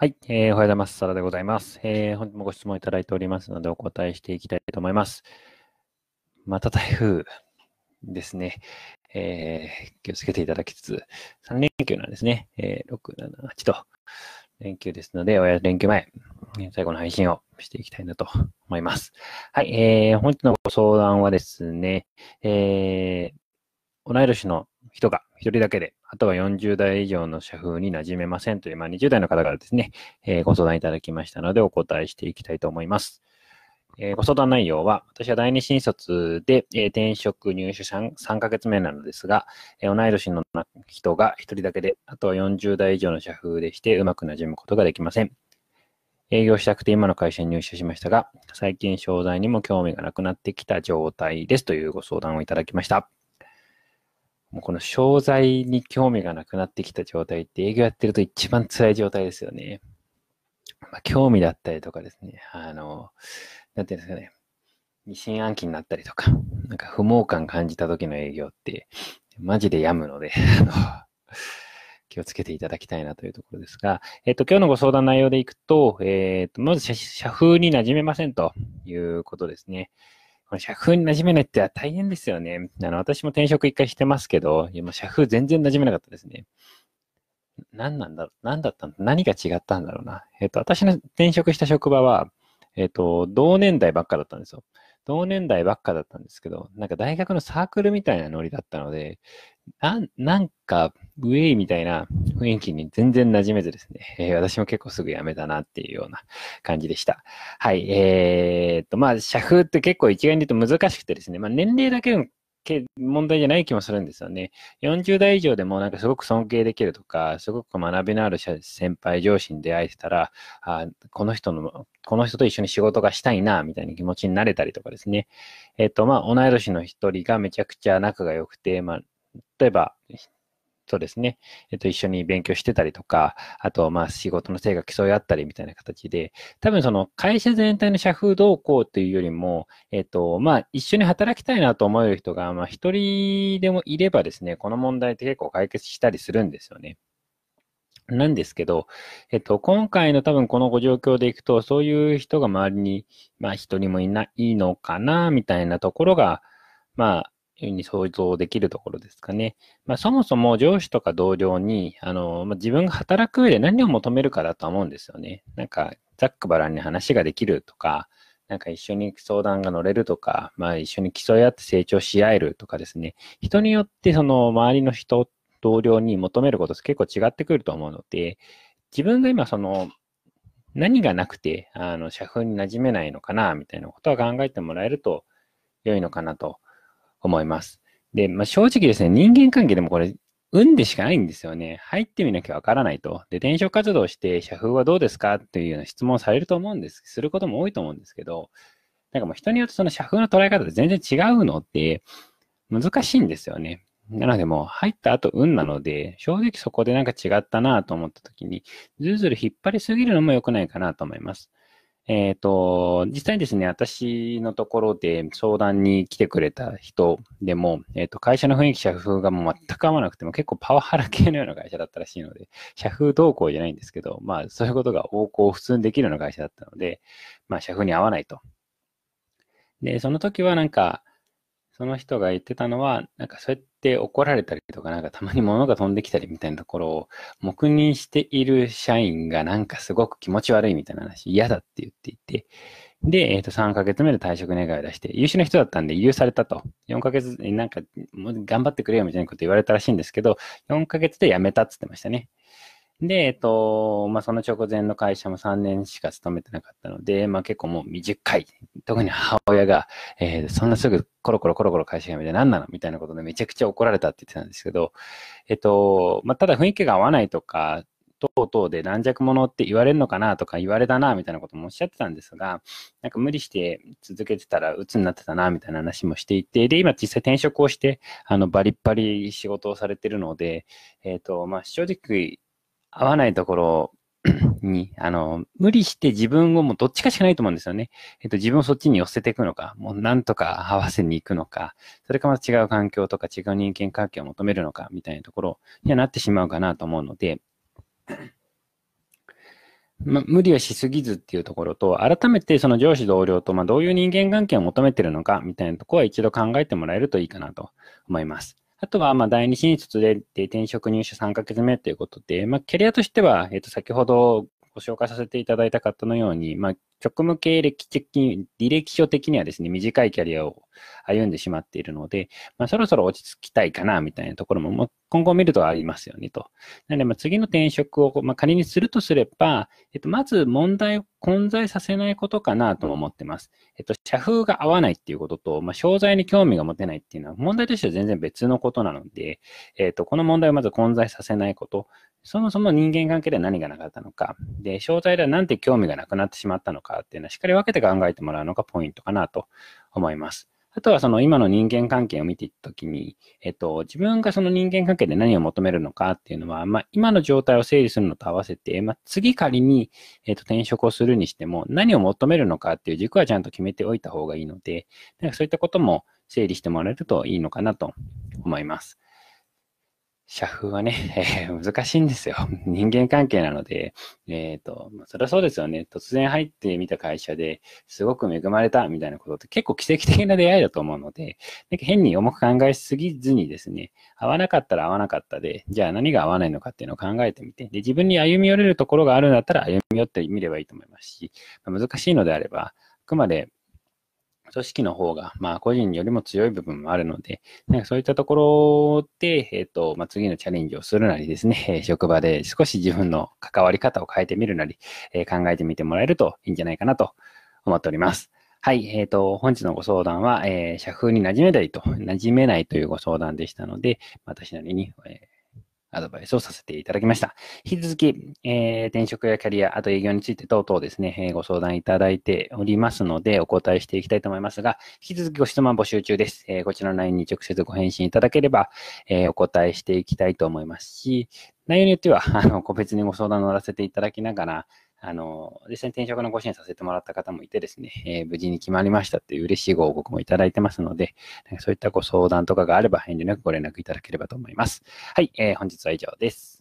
はい、えー、おはようございます。サラでございます。えー、本日もご質問いただいておりますので、お答えしていきたいと思います。また台風ですね。えー、気をつけていただきつつ、3連休なんですね。えー、6、7、8と連休ですので、親連休前、最後の配信をしていきたいなと思います。はい、えー、本日のご相談はですね、えー、同い年の人が1人だけで、あとは40代以上の社風に馴染めませんという、まあ、20代の方からですね、えー、ご相談いただきましたのでお答えしていきたいと思います。えー、ご相談内容は、私は第二新卒で、えー、転職入社 3, 3ヶ月目なのですが、えー、同い年の人が1人だけで、あとは40代以上の社風でしてうまく馴染むことができません。営業したくて今の会社に入社しましたが、最近商材にも興味がなくなってきた状態ですというご相談をいただきました。もうこの商材に興味がなくなってきた状態って営業やってると一番辛い状態ですよね。まあ、興味だったりとかですね、あの、なんていうんですかね、疑心暗鬼になったりとか、なんか不毛感感じた時の営業って、マジで病むので、気をつけていただきたいなというところですが、えっ、と、今日のご相談内容でいくと、えっ、と、まず社風に馴染めませんということですね。社風に馴染めないって大変ですよね。あの、私も転職一回してますけど、いやもう社風全然馴染めなかったですね。何なんだろう何だったんだ何が違ったんだろうな。えっ、と、私の転職した職場は、えっ、と、同年代ばっかだったんですよ。同年代ばっかだったんですけど、なんか大学のサークルみたいなノリだったので、な、なんか、ウェイみたいな雰囲気に全然馴染めずですね、えー、私も結構すぐやめたなっていうような感じでした。はい、えー、っと、まあ、社風って結構一概に言うと難しくてですね、まあ、年齢だけの問題じゃない気もするんですよね。40代以上でもなんかすごく尊敬できるとか、すごく学びのある先輩、上司に出会えてたら、あこの人の、この人と一緒に仕事がしたいな、みたいな気持ちになれたりとかですね。えっ、ー、と、まあ、同い年の一人がめちゃくちゃ仲が良くて、まあ、例えば、そうですね。えっと、一緒に勉強してたりとか、あと、まあ、仕事の成果競い合ったりみたいな形で、多分その会社全体の社風動向というよりも、えっと、まあ、一緒に働きたいなと思える人が、まあ、一人でもいればですね、この問題って結構解決したりするんですよね。なんですけど、えっと、今回の多分このご状況でいくと、そういう人が周りに、まあ、一人もいないのかな、みたいなところが、まあ、いうふうに想像できるところですかね。まあ、そもそも上司とか同僚に、あの、まあ、自分が働く上で何を求めるかだと思うんですよね。なんか、ざっくばらんに話ができるとか、なんか一緒に相談が乗れるとか、まあ一緒に競い合って成長し合えるとかですね。人によってその周りの人、同僚に求めることって結構違ってくると思うので、自分が今その何がなくて、あの、社風に馴染めないのかな、みたいなことは考えてもらえると良いのかなと思います。で、まあ、正直ですね、人間関係でもこれ、運でしかないんですよね。入ってみなきゃわからないと。で、転職活動して、社風はどうですかっていうような質問されると思うんです。することも多いと思うんですけど、なんかもう人によってその社風の捉え方で全然違うのって難しいんですよね。なのでもう入った後運なので、正直そこでなんか違ったなと思った時に、ずるずる引っ張りすぎるのも良くないかなと思います。えっ、ー、と、実際にですね、私のところで相談に来てくれた人でも、えっ、ー、と、会社の雰囲気、社風が全く合わなくても、結構パワハラ系のような会社だったらしいので、社風同行じゃないんですけど、まあ、そういうことが横行普通にできるような会社だったので、まあ、社風に合わないと。で、その時はなんか、その人が言ってたのは、なんかそうやって怒られたりとか、なんかたまに物が飛んできたりみたいなところを黙認している社員がなんかすごく気持ち悪いみたいな話、嫌だって言っていて、で、えっ、ー、と、3ヶ月目で退職願を出して、優秀な人だったんで、優されたと。4ヶ月、なんか、もう頑張ってくれよみたいなこと言われたらしいんですけど、4ヶ月で辞めたって言ってましたね。で、えっと、まあ、その直前の会社も3年しか勤めてなかったので、まあ、結構もう20回、特に母親が、えー、そんなすぐコロコロコロコロ会社辞めて何なのみたいなことでめちゃくちゃ怒られたって言ってたんですけど、えっと、まあ、ただ雰囲気が合わないとか、等々で軟弱者って言われるのかなとか言われたなみたいなこともおっしゃってたんですが、なんか無理して続けてたら鬱になってたなみたいな話もしていて、で、今実際転職をして、あの、バリッバリ仕事をされてるので、えっ、ー、と、まあ、正直、合わないところ に、あの、無理して自分をもうどっちかしかないと思うんですよね。えっと、自分をそっちに寄せていくのか、もうなんとか合わせに行くのか、それかまた違う環境とか違う人間関係を求めるのか、みたいなところにはなってしまうかなと思うので、ま、無理をしすぎずっていうところと、改めてその上司同僚と、まあ、どういう人間関係を求めてるのか、みたいなところは一度考えてもらえるといいかなと思います。あとは、まあ、第二進出で転職入社3ヶ月目ということで、まあ、キャリアとしては、えっ、ー、と、先ほどご紹介させていただいた方のように、まあ、職務経歴的、履歴書的にはですね、短いキャリアを歩んでしまっているので、まあ、そろそろ落ち着きたいかな、みたいなところも、今後見るとありますよね、と。なので、まあ、次の転職を、まあ、仮にするとすれば、えっと、まず問題を混在させないことかなとも思ってます。えっと、社風が合わないっていうことと、まあ、商材に興味が持てないっていうのは、問題としては全然別のことなので、えっと、この問題をまず混在させないこと、そもそも人間関係では何がなかったのか、で、商材ではなんて興味がなくなってしまったのか、かっていうのはしっかり分けて考えてもらうのがポイントかなと思います。あとはその今の人間関係を見ていったときに、えっと、自分がその人間関係で何を求めるのかっていうのは、まあ、今の状態を整理するのと合わせて、まあ、次仮に、えっと、転職をするにしても、何を求めるのかっていう軸はちゃんと決めておいた方がいいので、なんかそういったことも整理してもらえるといいのかなと思います。社風はね、えー、難しいんですよ。人間関係なので、えっ、ー、と、そりゃそうですよね。突然入ってみた会社ですごく恵まれたみたいなことって結構奇跡的な出会いだと思うので、なんか変に重く考えすぎずにですね、合わなかったら合わなかったで、じゃあ何が合わないのかっていうのを考えてみて、で、自分に歩み寄れるところがあるんだったら歩み寄ってみればいいと思いますし、まあ、難しいのであれば、あくまで組織の方が、まあ、個人よりも強い部分もあるので、なんかそういったところで、えっ、ー、と、まあ、次のチャレンジをするなりですね、職場で少し自分の関わり方を変えてみるなり、えー、考えてみてもらえるといいんじゃないかなと思っております。はい、えっ、ー、と、本日のご相談は、え社風に馴染めたいと、馴染めないというご相談でしたので、私なりに、えーアドバイスをさせていただきました。引き続き、えー、転職やキャリア、あと営業について等々ですね、えー、ご相談いただいておりますので、お答えしていきたいと思いますが、引き続きご質問募集中です。えー、こちらの LINE に直接ご返信いただければ、えお答えしていきたいと思いますし、内容によっては、あの、個別にご相談乗らせていただきながら、あの、実際に転職のご支援させてもらった方もいてですね、えー、無事に決まりましたっていう嬉しいご報告もいただいてますので、そういったご相談とかがあれば遠慮なくご連絡いただければと思います。はい、えー、本日は以上です。